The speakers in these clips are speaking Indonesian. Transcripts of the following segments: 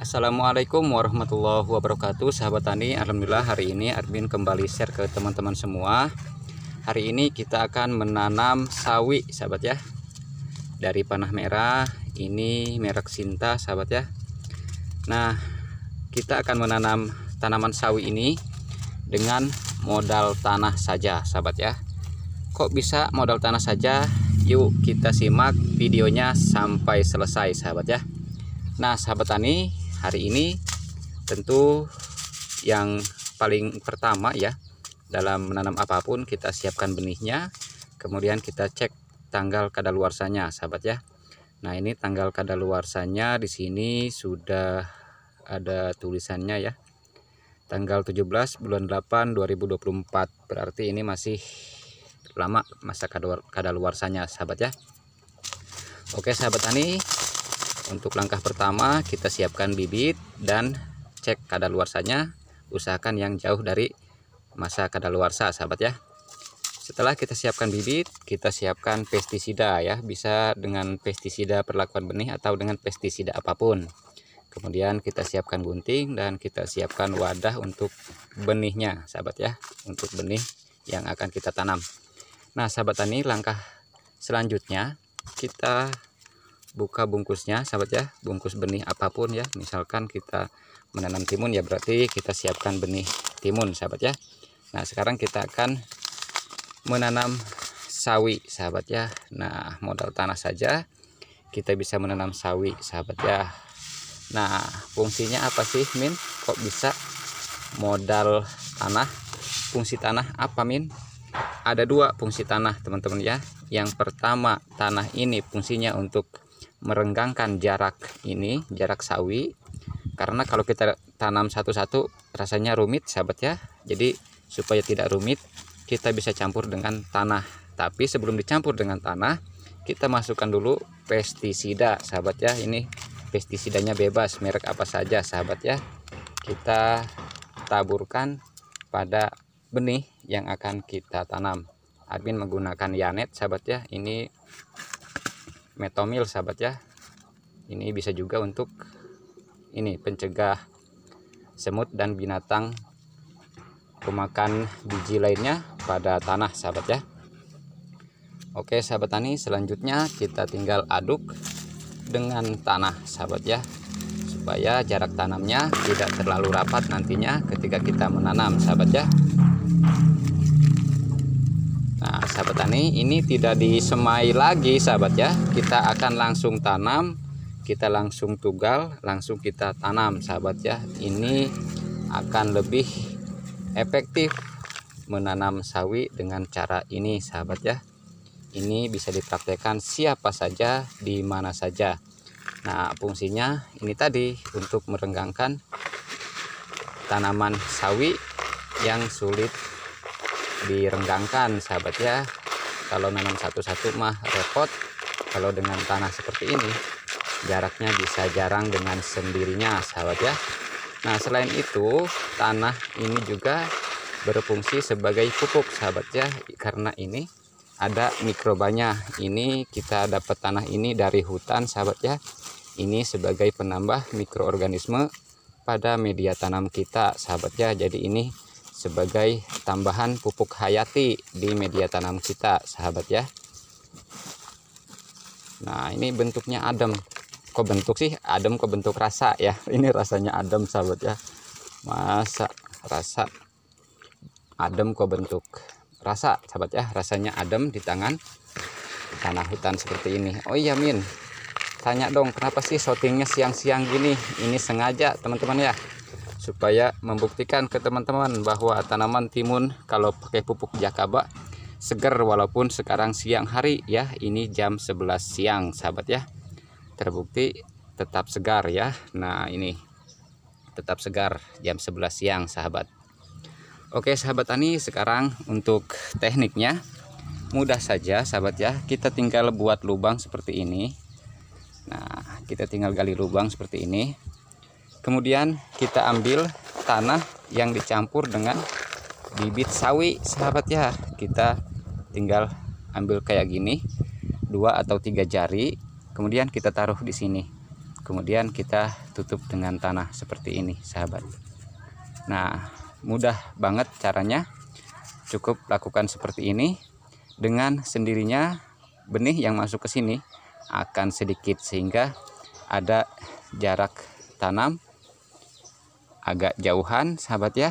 Assalamualaikum warahmatullahi wabarakatuh Sahabat Tani Alhamdulillah hari ini admin kembali share ke teman-teman semua Hari ini kita akan menanam sawi sahabat ya Dari panah merah ini merek Sinta sahabat ya Nah kita akan menanam tanaman sawi ini Dengan modal tanah saja sahabat ya Kok bisa modal tanah saja Yuk kita simak videonya sampai selesai sahabat ya Nah sahabat tani hari ini tentu yang paling pertama ya dalam menanam apapun kita siapkan benihnya kemudian kita cek tanggal kadaluarsanya sahabat ya nah ini tanggal kadaluarsanya di sini sudah ada tulisannya ya tanggal 17 bulan 8 2024 berarti ini masih lama masa kadaluarsanya sahabat ya Oke sahabat tani untuk langkah pertama kita siapkan bibit dan cek kadar luarsanya Usahakan yang jauh dari masa kadar luarsa sahabat ya. Setelah kita siapkan bibit, kita siapkan pestisida ya. Bisa dengan pestisida perlakuan benih atau dengan pestisida apapun. Kemudian kita siapkan gunting dan kita siapkan wadah untuk benihnya sahabat ya. Untuk benih yang akan kita tanam. Nah sahabat tani langkah selanjutnya kita buka bungkusnya sahabat ya bungkus benih apapun ya misalkan kita menanam timun ya berarti kita siapkan benih timun sahabat ya nah sekarang kita akan menanam sawi sahabat ya nah modal tanah saja kita bisa menanam sawi sahabat ya nah fungsinya apa sih Min kok bisa modal tanah fungsi tanah apa Min ada dua fungsi tanah teman-teman ya yang pertama tanah ini fungsinya untuk merenggangkan jarak ini jarak sawi karena kalau kita tanam satu-satu rasanya rumit sahabat ya jadi supaya tidak rumit kita bisa campur dengan tanah tapi sebelum dicampur dengan tanah kita masukkan dulu pestisida sahabat ya ini pestisidanya bebas merek apa saja sahabat ya kita taburkan pada benih yang akan kita tanam admin menggunakan yanet sahabat ya ini metomil sahabat ya ini bisa juga untuk ini pencegah semut dan binatang pemakan biji lainnya pada tanah sahabat ya oke sahabat tani selanjutnya kita tinggal aduk dengan tanah sahabat ya supaya jarak tanamnya tidak terlalu rapat nantinya ketika kita menanam sahabat ya Nah, sahabat tani, ini tidak disemai lagi, sahabat ya. Kita akan langsung tanam, kita langsung tugal, langsung kita tanam, sahabat ya. Ini akan lebih efektif menanam sawi dengan cara ini, sahabat ya. Ini bisa dipraktekkan siapa saja, di mana saja. Nah, fungsinya ini tadi untuk merenggangkan tanaman sawi yang sulit direnggangkan sahabat ya kalau nanam satu-satu mah repot kalau dengan tanah seperti ini jaraknya bisa jarang dengan sendirinya sahabat ya nah selain itu tanah ini juga berfungsi sebagai pupuk sahabat ya karena ini ada mikrobanya ini kita dapat tanah ini dari hutan sahabat ya ini sebagai penambah mikroorganisme pada media tanam kita sahabat ya jadi ini sebagai tambahan pupuk hayati di media tanam kita sahabat ya nah ini bentuknya adem kok bentuk sih adem kok bentuk rasa ya ini rasanya adem sahabat ya masa rasa adem kok bentuk rasa sahabat ya rasanya adem di tangan tanah hutan seperti ini oh iya min tanya dong kenapa sih syutingnya siang-siang gini ini sengaja teman-teman ya supaya membuktikan ke teman-teman bahwa tanaman timun kalau pakai pupuk jakaba segar walaupun sekarang siang hari ya ini jam 11 siang sahabat ya terbukti tetap segar ya nah ini tetap segar jam 11 siang sahabat oke sahabat tani sekarang untuk tekniknya mudah saja sahabat ya kita tinggal buat lubang seperti ini nah kita tinggal gali lubang seperti ini kemudian kita ambil tanah yang dicampur dengan bibit sawi sahabat ya kita tinggal ambil kayak gini dua atau tiga jari kemudian kita taruh di sini kemudian kita tutup dengan tanah seperti ini sahabat nah mudah banget caranya cukup lakukan seperti ini dengan sendirinya benih yang masuk ke sini akan sedikit sehingga ada jarak tanam agak jauhan sahabat ya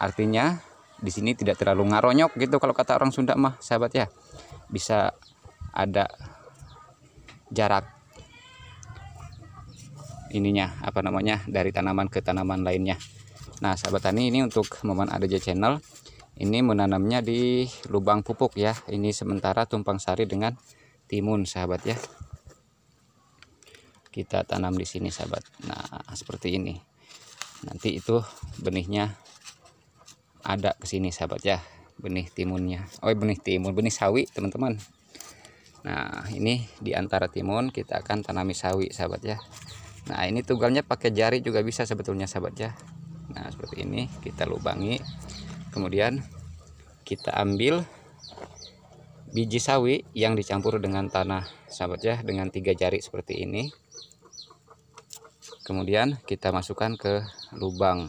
artinya di sini tidak terlalu ngaronyok gitu kalau kata orang Sunda mah sahabat ya bisa ada jarak ininya apa namanya dari tanaman ke tanaman lainnya nah sahabat tani ini untuk momen adj channel ini menanamnya di lubang pupuk ya ini sementara tumpang sari dengan timun sahabat ya kita tanam di sini sahabat nah seperti ini nanti itu benihnya ada ke sini sahabat ya benih timunnya oh iya, benih timun benih sawi teman-teman nah ini di antara timun kita akan tanami sawi sahabat ya nah ini tugalnya pakai jari juga bisa sebetulnya sahabat ya nah seperti ini kita lubangi kemudian kita ambil biji sawi yang dicampur dengan tanah sahabat ya dengan tiga jari seperti ini kemudian kita masukkan ke lubang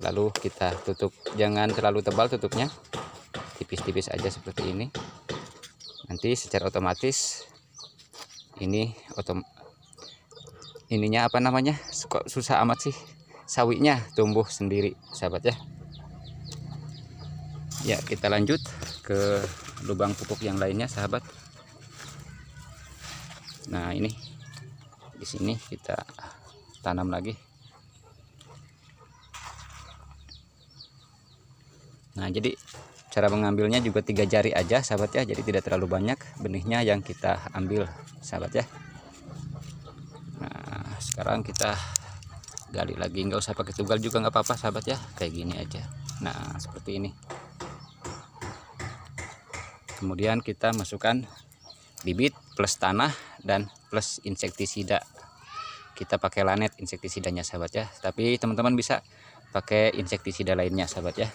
lalu kita tutup jangan terlalu tebal tutupnya tipis-tipis aja seperti ini nanti secara otomatis ini otom ininya apa namanya kok susah amat sih sawinya tumbuh sendiri sahabat ya ya kita lanjut ke lubang pupuk yang lainnya sahabat nah ini di sini kita tanam lagi nah jadi cara mengambilnya juga tiga jari aja sahabat ya jadi tidak terlalu banyak benihnya yang kita ambil sahabat ya nah sekarang kita gali lagi nggak usah pakai tugal juga nggak apa-apa sahabat ya kayak gini aja nah seperti ini kemudian kita masukkan bibit plus tanah dan plus insektisida kita pakai lanet insektisidanya sahabat ya tapi teman-teman bisa pakai insektisida lainnya sahabat ya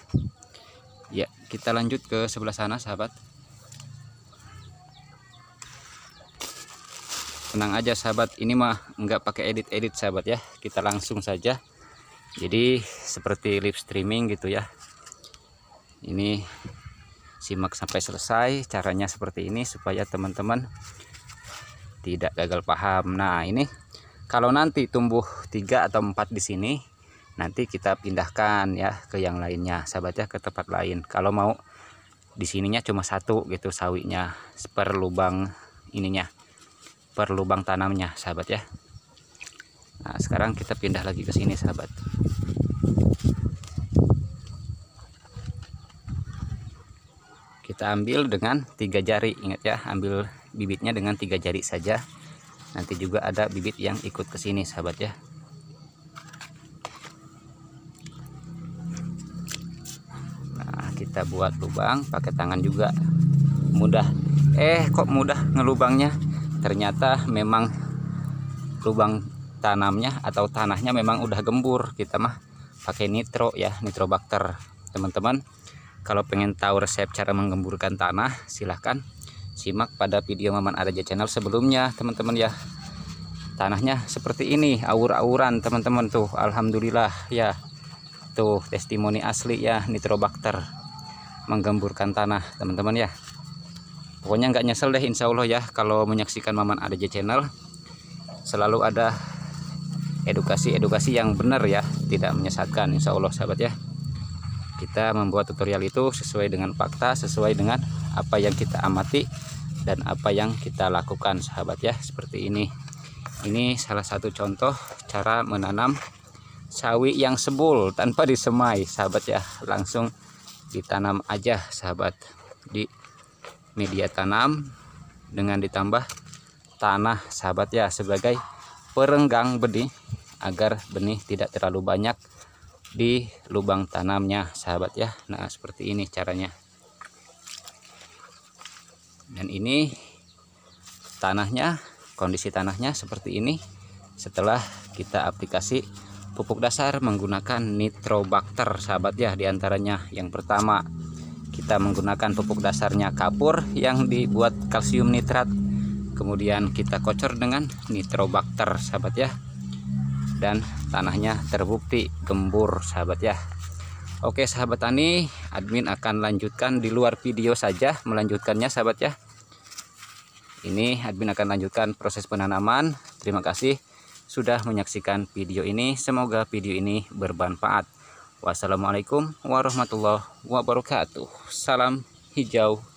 ya kita lanjut ke sebelah sana sahabat tenang aja sahabat ini mah nggak pakai edit-edit sahabat ya kita langsung saja jadi seperti live streaming gitu ya ini simak sampai selesai caranya seperti ini supaya teman-teman tidak gagal paham nah ini kalau nanti tumbuh tiga atau empat di sini nanti kita pindahkan ya ke yang lainnya sahabat ya ke tempat lain kalau mau di sininya cuma satu gitu sawinya per lubang ininya per lubang tanamnya sahabat ya Nah sekarang kita pindah lagi ke sini sahabat kita ambil dengan tiga jari ingat ya ambil bibitnya dengan tiga jari saja nanti juga ada bibit yang ikut ke sini sahabat ya nah kita buat lubang pakai tangan juga mudah eh kok mudah ngelubangnya ternyata memang lubang tanamnya atau tanahnya memang udah gembur kita mah pakai nitro ya nitrobakter teman-teman kalau pengen tahu resep cara menggemburkan tanah silahkan simak pada video Maman Araja channel sebelumnya teman-teman ya tanahnya seperti ini aur-auran teman-teman tuh Alhamdulillah ya tuh testimoni asli ya nitrobakter menggemburkan tanah teman-teman ya pokoknya nggak nyesel deh insya Allah ya kalau menyaksikan Maman Araja channel selalu ada edukasi-edukasi yang benar ya tidak menyesatkan insya Allah sahabat ya kita membuat tutorial itu sesuai dengan fakta sesuai dengan apa yang kita amati dan apa yang kita lakukan sahabat ya seperti ini ini salah satu contoh cara menanam sawi yang sebul tanpa disemai sahabat ya langsung ditanam aja sahabat di media tanam dengan ditambah tanah sahabat ya sebagai perenggang benih agar benih tidak terlalu banyak di lubang tanamnya sahabat ya nah seperti ini caranya dan ini tanahnya kondisi tanahnya seperti ini setelah kita aplikasi pupuk dasar menggunakan nitrobakter sahabat ya diantaranya yang pertama kita menggunakan pupuk dasarnya kapur yang dibuat kalsium nitrat kemudian kita kocor dengan nitrobakter sahabat ya dan tanahnya terbukti gembur sahabat ya Oke sahabat tani admin akan lanjutkan di luar video saja melanjutkannya sahabat ya ini admin akan lanjutkan proses penanaman terima kasih sudah menyaksikan video ini semoga video ini bermanfaat wassalamualaikum warahmatullahi wabarakatuh salam hijau